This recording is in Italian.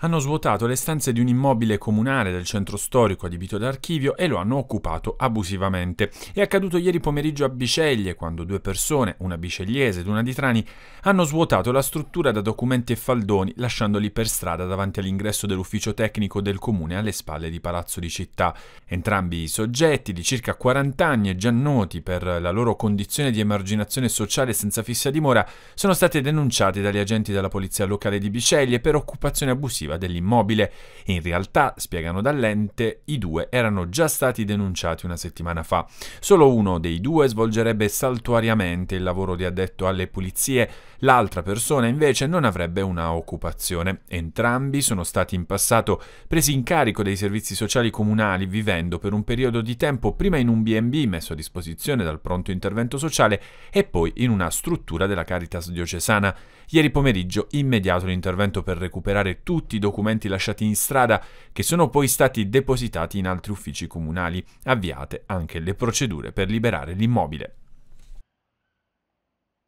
hanno svuotato le stanze di un immobile comunale del centro storico adibito ad archivio e lo hanno occupato abusivamente. È accaduto ieri pomeriggio a Biceglie, quando due persone, una bicegliese ed una di Trani, hanno svuotato la struttura da documenti e faldoni, lasciandoli per strada davanti all'ingresso dell'ufficio tecnico del comune alle spalle di Palazzo di Città. Entrambi i soggetti, di circa 40 anni e già noti per la loro condizione di emarginazione sociale senza fissa dimora, sono stati denunciati dagli agenti della polizia locale di Biceglie per occupazione abusiva offensiva dell'immobile. In realtà, spiegano dall'ente, i due erano già stati denunciati una settimana fa. Solo uno dei due svolgerebbe saltuariamente il lavoro di addetto alle pulizie, l'altra persona invece non avrebbe una occupazione. Entrambi sono stati in passato presi in carico dei servizi sociali comunali vivendo per un periodo di tempo prima in un B&B messo a disposizione dal pronto intervento sociale e poi in una struttura della Caritas diocesana. Ieri pomeriggio immediato l'intervento per recuperare tutti tutti i documenti lasciati in strada che sono poi stati depositati in altri uffici comunali, avviate anche le procedure per liberare l'immobile.